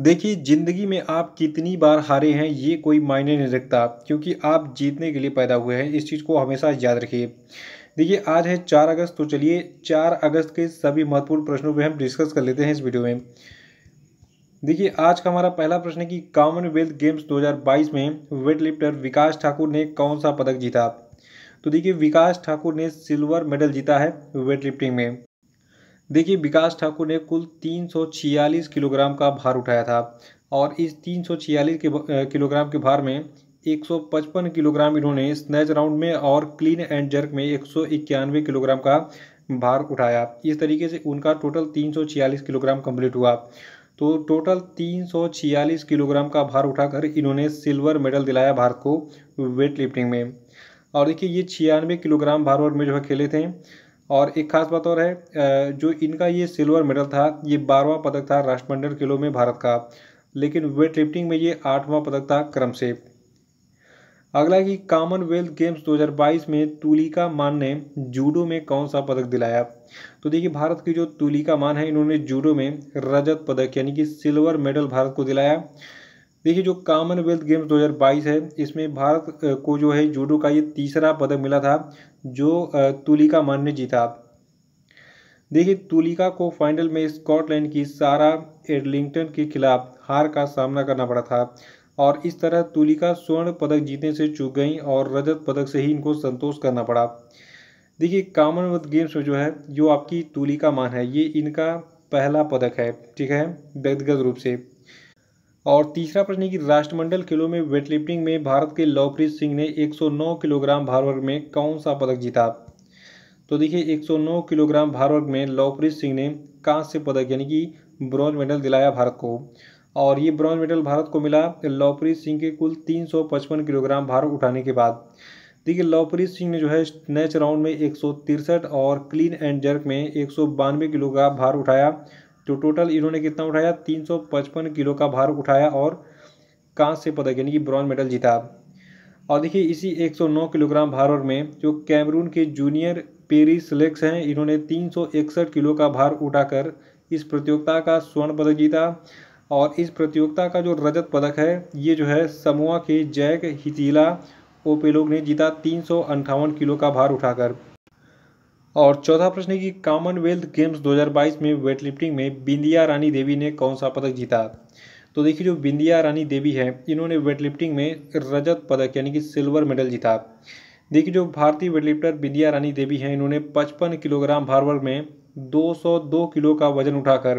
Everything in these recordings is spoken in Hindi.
देखिए ज़िंदगी में आप कितनी बार हारे हैं ये कोई मायने नहीं रखता क्योंकि आप जीतने के लिए पैदा हुए हैं इस चीज़ को हमेशा याद रखिए देखिए आज है चार अगस्त तो चलिए चार अगस्त के सभी महत्वपूर्ण प्रश्नों पर हम डिस्कस कर लेते हैं इस वीडियो में देखिए आज का हमारा पहला प्रश्न है कि कॉमनवेल्थ गेम्स 2022 में वेट लिफ्टर विकास ठाकुर ने कौन सा पदक जीता तो देखिए विकास ठाकुर ने सिल्वर मेडल जीता है वेट लिफ्टिंग में देखिए विकास ठाकुर ने कुल 346 किलोग्राम का भार उठाया था और इस 346 के किलोग्राम के भार में 155 किलोग्राम इन्होंने स्नैच राउंड में और क्लीन एंड जर्क में एक किलोग्राम का भार उठाया इस तरीके से उनका टोटल 346 किलोग्राम कंप्लीट हुआ तो टोटल 346 किलोग्राम का भार उठाकर इन्होंने सिल्वर मेडल दिलाया भारत को वेट लिफ्टिंग में और देखिए ये छियानवे किलोग्राम भार वर्ग में जो है खेले थे और एक खास बात और है जो इनका ये सिल्वर मेडल था ये बारहवां पदक था राष्ट्रमंडल खेलों में भारत का लेकिन वेट लिफ्टिंग में ये आठवां पदक था क्रम से अगला कि कॉमनवेल्थ गेम्स 2022 में तुलिका मान ने जूडो में कौन सा पदक दिलाया तो देखिए भारत की जो तुलिका मान है इन्होंने जूडो में रजत पदक यानी कि सिल्वर मेडल भारत को दिलाया देखिए जो कॉमनवेल्थ गेम्स 2022 है इसमें भारत को जो है जूडो का ये तीसरा पदक मिला था जो तुलिका मान ने जीता देखिए तुलिका को फाइनल में स्कॉटलैंड की सारा एडलिंगटन के खिलाफ हार का सामना करना पड़ा था और इस तरह तुलिका स्वर्ण पदक जीतने से चूक गई और रजत पदक से ही इनको संतोष करना पड़ा देखिए कॉमनवेल्थ गेम्स में जो है जो आपकी तुलिका मान है ये इनका पहला पदक है ठीक है व्यक्तिगत रूप से और तीसरा प्रश्न है कि राष्ट्रमंडल खेलों में वेटलिफ्टिंग में भारत के लवप्रीत सिंह ने 109 किलोग्राम भार वर्ग में कौन सा पदक जीता तो देखिए 109 किलोग्राम भार वर्ग में लवप्रीत सिंह ने कांस्य पदक यानी कि ब्रॉन्ज मेडल दिलाया भारत को और ये ब्रॉन्ज मेडल भारत को मिला लवप्रीत सिंह के कुल तीन किलोग्राम भार उठाने के बाद देखिए लवप्रीत सिंह ने जो है स्नैच राउंड में एक और क्लीन एंड जर्क में एक किलोग्राम भार उठाया तो टोटल इन्होंने कितना उठाया 355 किलो का भार उठाया और कांस्य से पदक यानी कि ब्रॉन्ज मेडल जीता और देखिए इसी 109 किलोग्राम भार में जो कैमरून के जूनियर पेरी सिलेक्स हैं इन्होंने तीन किलो का भार उठाकर इस प्रतियोगिता का स्वर्ण पदक जीता और इस प्रतियोगिता का जो रजत पदक है ये जो है समुआ के जैक हितीला ओपेलोग ने जीता तीन किलो का भार उठाकर और चौथा प्रश्न है कि कॉमनवेल्थ गेम्स 2022 में वेटलिफ्टिंग में बिंदिया रानी देवी ने कौन सा पदक जीता तो देखिए जो बिंदिया रानी देवी है इन्होंने वेटलिफ्टिंग में रजत पदक यानी कि सिल्वर मेडल जीता देखिए जो भारतीय वेटलिफ्टर बिंदिया रानी देवी हैं इन्होंने 55 किलोग्राम भार वर्ग में 202 किलो का वजन उठाकर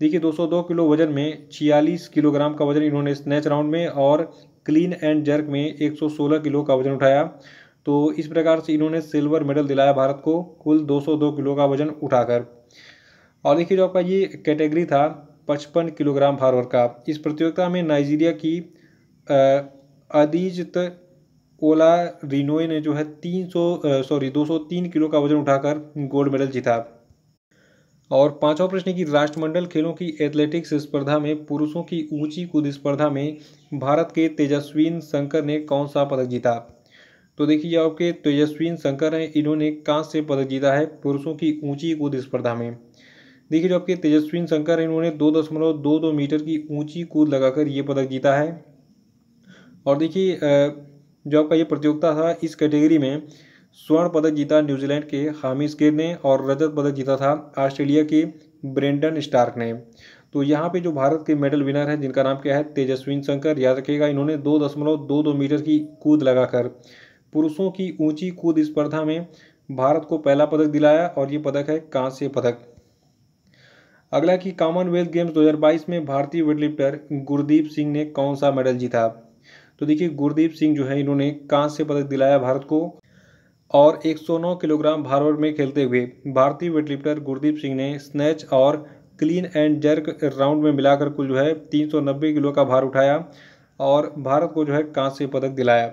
देखिए 202 किलो वजन में 46 किलोग्राम का वजन इन्होंने स्नैच राउंड में और क्लीन एंड जर्क में 116 किलो का वजन उठाया तो इस प्रकार से इन्होंने सिल्वर मेडल दिलाया भारत को कुल 202 किलो का वजन उठाकर और देखिए जो आपका ये कैटेगरी था पचपन किलोग्राम भार वर्ग का इस प्रतियोगिता में नाइजीरिया की अदीजत ओला रिनोए ने जो है तीन सौ सॉरी दो सौ तीन किलो का वजन उठाकर गोल्ड मेडल जीता और पांचवा प्रश्न की राष्ट्रमंडल खेलों की एथलेटिक्स स्पर्धा में पुरुषों की ऊंची कूद स्पर्धा में भारत के तेजस्वीन शंकर ने कौन सा पदक जीता तो देखिए आपके तेजस्वीन शंकर हैं इन्होंने कांस्य से पदक जीता है पुरुषों की ऊंची कूद स्पर्धा में देखिए जो आपके तेजस्वीन शंकर हैं इन्होंने दो दशमलव दो दो मीटर की ऊंची कूद लगाकर ये पदक जीता है और देखिए जो आपका ये प्रतियोगिता था इस कैटेगरी में स्वर्ण पदक जीता न्यूजीलैंड के हामिस गिर ने और रजत पदक जीता था ऑस्ट्रेलिया के ब्रेंडन स्टार्क ने तो यहाँ पे जो भारत के मेडल विनर हैं जिनका नाम क्या है तेजस्वी शंकर याद रखिएगा इन्होंने दो दशमलव दो दो मीटर की कूद लगाकर पुरुषों की ऊंची कूद स्पर्धा में भारत को पहला पदक दिलाया और ये पदक है कांस्य पदक अगला कि कॉमनवेल्थ गेम्स 2022 में भारतीय वेटलिफ्टर गुरदीप सिंह ने कौन सा मेडल जीता तो देखिए गुरदीप सिंह जो है इन्होंने कांस्य पदक दिलाया भारत को और 109 किलोग्राम भार में खेलते हुए भारतीय वेटलिफ्टर गुरदीप सिंह ने स्नैच और क्लीन एंड जर्क राउंड में मिलाकर कुल जो है 390 किलो का भार उठाया और भारत को जो है कांस्य पदक दिलाया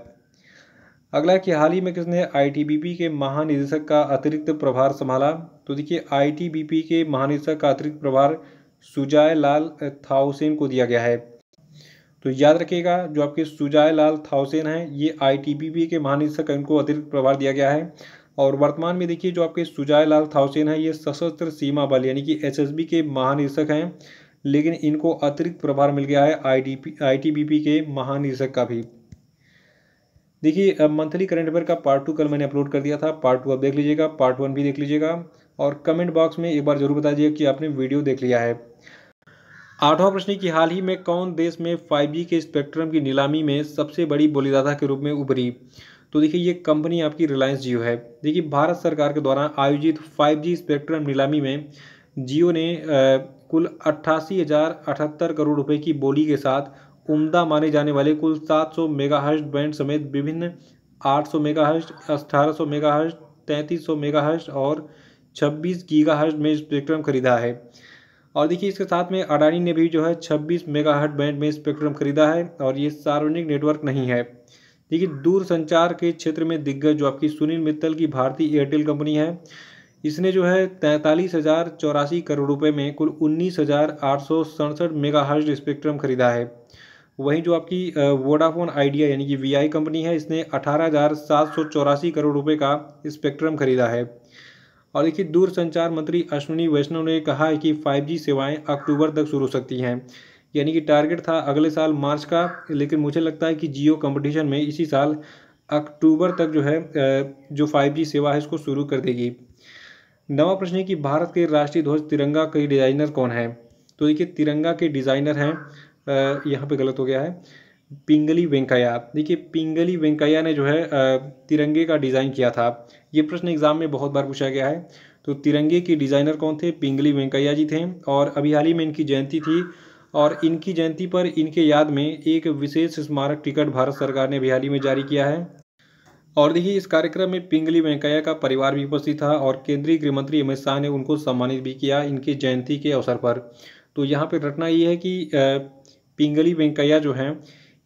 अगला कि हाल ही में किसने आईटीबीपी के महानिदेशक का अतिरिक्त प्रभार संभाला तो देखिए आईटीबीपी के महानिदेशक का अतिरिक्त प्रभार सुजाय लाल थाउसेन को दिया गया है तो याद रखिएगा जो आपके सुजाय लाल थाउसेन हैं ये आईटीबीपी के महानिदेशक इनको अतिरिक्त प्रभार दिया गया है और वर्तमान में देखिए जो आपके सुजाय लाल थाउसेन हैं ये सशस्त्र सीमा बल यानी कि एस के महानिदेशक हैं लेकिन इनको अतिरिक्त प्रभार मिल गया है आई डी के महानिदेशक का भी देखिए मंथली करंट अफेयर का पार्ट टू कल मैंने अपलोड कर दिया था पार्ट टू आप देख लीजिएगा पार्ट वन भी देख लीजिएगा और कमेंट बॉक्स में एक बार जरूर बता दीजिए कि आपने वीडियो देख लिया है आठवां प्रश्न की हाल ही में कौन देश में 5G के स्पेक्ट्रम की नीलामी में सबसे बड़ी बोलीदाता के रूप में उभरी तो देखिए ये कंपनी आपकी रिलायंस जियो है देखिए भारत सरकार के द्वारा आयोजित 5G स्पेक्ट्रम नीलामी में जियो ने आ, कुल अट्ठासी करोड़ रुपए की बोली के साथ उम्दा माने जाने वाले कुल 700 मेगाहर्ज बैंड समेत विभिन्न 800 सौ 1800 तैंतीस सौ मेगाहर्ट्ज और 26 गीगाहर्ट्ज में स्पेक्ट्रम खरीदा है और देखिए इसके साथ में अडानी ने भी जो है 26 मेगाहर्ट बैंड में स्पेक्ट्रम खरीदा है और ये सार्वजनिक नेटवर्क नहीं है देखिए दूर संचार के क्षेत्र में दिग्गज जो आपकी सुनील मित्तल की भारतीय एयरटेल कंपनी है इसने जो है तैंतालीस हज़ार चौरासी करोड़ रुपए में कुल उन्नीस हज़ार आठ सौ सड़सठ मेगाहर्ज स्पेक्ट्रम खरीदा है वहीं जो आपकी वोडाफोन आइडिया यानी कि वीआई कंपनी है इसने अठारह हज़ार सात सौ चौरासी करोड़ रुपए का स्पेक्ट्रम खरीदा है और देखिए दूरसंचार मंत्री अश्विनी वैष्णव ने कहा है कि 5G सेवाएं अक्टूबर तक शुरू हो सकती हैं यानी कि टारगेट था अगले साल मार्च का लेकिन मुझे लगता है कि जियो कंपटीशन में इसी साल अक्टूबर तक जो है जो 5G सेवा है इसको शुरू कर देगी नवा प्रश्न है कि भारत के राष्ट्रीय ध्वज तिरंगा के डिज़ाइनर कौन है तो देखिए तिरंगा के डिज़ाइनर हैं यहाँ पे गलत हो गया है पिंगली वेंकैया देखिए पिंगली वेंकैया ने जो है तिरंगे का डिज़ाइन किया था ये प्रश्न एग्जाम में बहुत बार पूछा गया है तो तिरंगे के डिज़ाइनर कौन थे पिंगली वेंकैया जी थे और अभी हाल ही में इनकी जयंती थी और इनकी जयंती पर इनके याद में एक विशेष स्मारक टिकट भारत सरकार ने अभी हाल ही में जारी किया है और देखिए इस कार्यक्रम में पिंगली वेंकैया का परिवार भी उपस्थित था और केंद्रीय गृह मंत्री अमित शाह ने उनको सम्मानित भी किया इनकी जयंती के अवसर पर तो यहाँ पर रटना ये है कि पिंगली वेंकैया जो हैं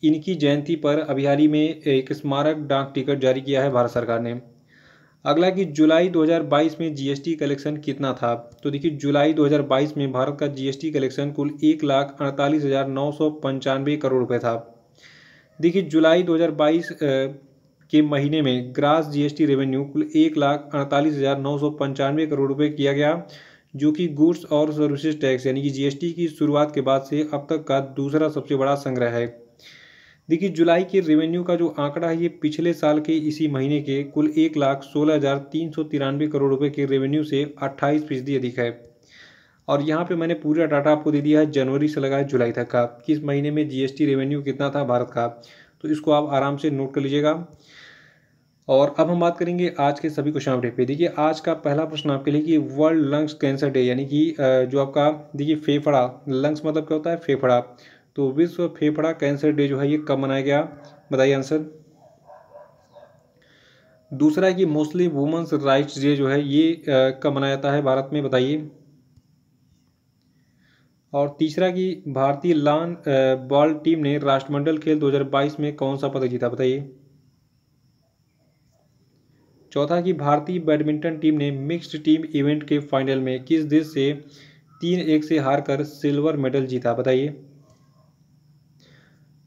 इनकी जयंती पर अभियारी में एक स्मारक डाक टिकट जारी किया है भारत सरकार ने अगला कि जुलाई 2022 में जीएसटी कलेक्शन कितना था तो देखिए जुलाई 2022 में भारत का जीएसटी कलेक्शन कुल एक लाख अड़तालीस हज़ार नौ सौ पंचानवे करोड़ रुपये था देखिए जुलाई 2022 के महीने में ग्रास जीएसटी रेवेन्यू कुल एक लाख अड़तालीस हज़ार नौ सौ पंचानवे करोड़ रुपये किया गया जो कि गुड्स और सर्विसेज टैक्स यानी कि जीएसटी की शुरुआत के बाद से अब तक का दूसरा सबसे बड़ा संग्रह है देखिए जुलाई के रेवेन्यू का जो आंकड़ा है ये पिछले साल के इसी महीने के कुल एक लाख सोलह हज़ार तीन सौ तिरानवे करोड़ रुपए के रेवेन्यू से अट्ठाईस फीसदी अधिक है और यहाँ पे मैंने पूरा डाटा आपको दे दिया है जनवरी से लगा है जुलाई तक का किस महीने में जीएसटी रेवेन्यू कितना था भारत का तो इसको आप आराम से नोट कर लीजिएगा और अब हम बात करेंगे आज के सभी क्वेश्चन अपडेट पे देखिए आज का पहला प्रश्न आपके लिए कि वर्ल्ड लंग्स कैंसर डे यानी कि जो आपका देखिए फेफड़ा लंग्स मतलब क्या होता है फेफड़ा तो विश्व फेफड़ा कैंसर डे जो है ये कब मनाया गया बताइए आंसर दूसरा है कि मोस्टली वुमेंस राइट्स डे जो है ये कब मनाया जाता है भारत में बताइए और तीसरा कि भारतीय लान बॉल टीम ने राष्ट्रमंडल खेल 2022 में कौन सा पदक जीता बताइए चौथा कि भारतीय बैडमिंटन टीम ने मिक्स्ड टीम इवेंट के फाइनल में किस देश से तीन एक से हार कर सिल्वर मेडल जीता बताइए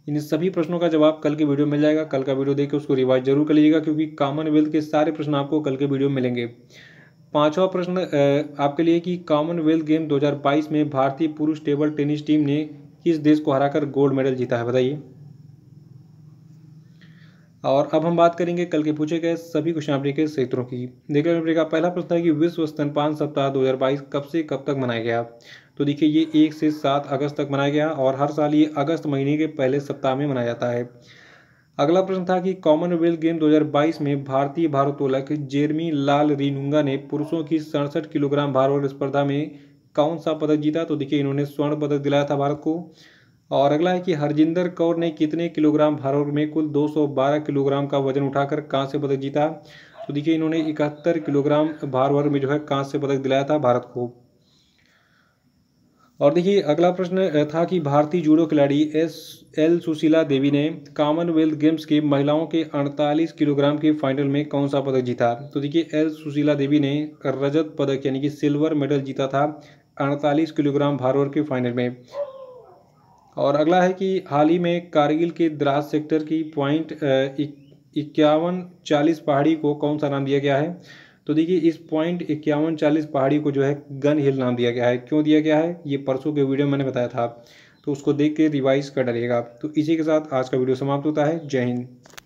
इन सभी प्रश्नों का जवाब कल के वीडियो मिल जाएगा कल का वीडियो देखकर उसको रिवाइज जरूर कर लीजिएगा क्योंकि कॉमनवेल्थ के सारे प्रश्न आपको कल के वीडियो में मिलेंगे पांचवा प्रश्न आपके लिए कि कॉमनवेल्थ गेम 2022 में भारतीय पुरुष टेबल टेनिस टीम ने किस देश को हराकर गोल्ड मेडल जीता है बताइए और अब हम बात करेंगे कल के पूछे गए सभी क्वेश्चन आपने के क्षेत्रों की देखिए आपने का पहला प्रश्न है कि विश्व स्तनपान सप्ताह 2022 कब से कब तक मनाया गया तो देखिए ये एक से सात अगस्त तक मनाया गया और हर साल ये अगस्त महीने के पहले सप्ताह में मनाया जाता है अगला प्रश्न था कि कॉमनवेल्थ गेम 2022 में भारतीय भारोत्तोलक जेरमी लाल रिनुंगा ने पुरुषों की सड़सठ किलोग्राम भारोत्तोलन स्पर्धा में कौन सा पदक जीता तो देखिए इन्होंने स्वर्ण पदक दिलाया था भारत को और अगला है कि हरजिंदर कौर ने कितने किलोग्राम भार में कुल 212 किलोग्राम का वजन उठाकर कांस्य पदक जीता तो देखिए इन्होंने इकहत्तर किलोग्राम भार वर्ग में जो है कांस्य पदक दिलाया था भारत को और देखिए अगला प्रश्न था कि भारतीय जूडो खिलाड़ी एस एल सुशीला देवी ने कॉमनवेल्थ गेम्स के महिलाओं के 48 किलोग्राम के फाइनल में कौन सा पदक जीता तो देखिए एल सुशीला देवी ने रजत पदक यानी कि सिल्वर मेडल जीता था अड़तालीस किलोग्राम भार के फाइनल में और अगला है कि हाल ही में कारगिल के द्रास सेक्टर की पॉइंट इक्यावन चालीस पहाड़ी को कौन सा नाम दिया गया है तो देखिए इस पॉइंट इक्यावन चालीस पहाड़ी को जो है गन हिल नाम दिया गया है क्यों दिया गया है ये परसों के वीडियो मैंने बताया था तो उसको देख के रिवाइज कर डालिएगा तो इसी के साथ आज का वीडियो समाप्त होता है जय हिंद